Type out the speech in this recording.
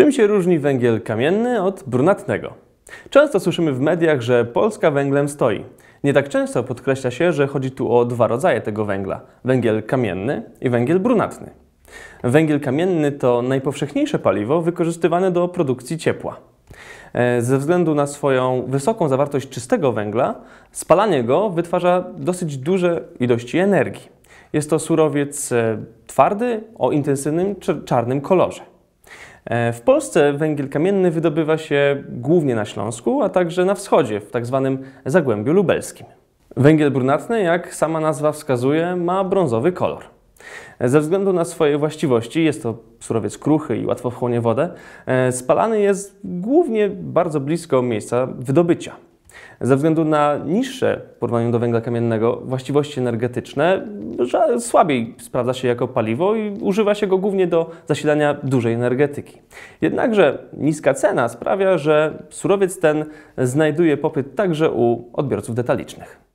Czym się różni węgiel kamienny od brunatnego? Często słyszymy w mediach, że Polska węglem stoi. Nie tak często podkreśla się, że chodzi tu o dwa rodzaje tego węgla: węgiel kamienny i węgiel brunatny. Węgiel kamienny to najpowszechniejsze paliwo wykorzystywane do produkcji ciepła. E, ze względu na swoją wysoką zawartość czystego węgla, spalanie go wytwarza dosyć duże ilości energii. Jest to surowiec e, twardy o intensywnym czarnym kolorze. E, w Polsce węgiel kamienny wydobywa się głównie na Śląsku, a także na wschodzie, w tzw. Tak Zagłębiu Lubelskim. Węgiel brunatny, jak sama nazwa wskazuje, ma brązowy kolor. Ze względu na swoje właściwości, jest to surowiec kruchy i łatwo wchłonie wodę, e, spalany jest głównie bardzo blisko miejsca wydobycia. Ze względu na niższe w porównaniu do węgla kamiennego właściwości energetyczne, słabiej sprawdza się jako paliwo i używa się go głównie do zasilania dużej energetyki. Jednakże niska cena sprawia, że surowiec ten znajduje popyt także u odbiorców detalicznych.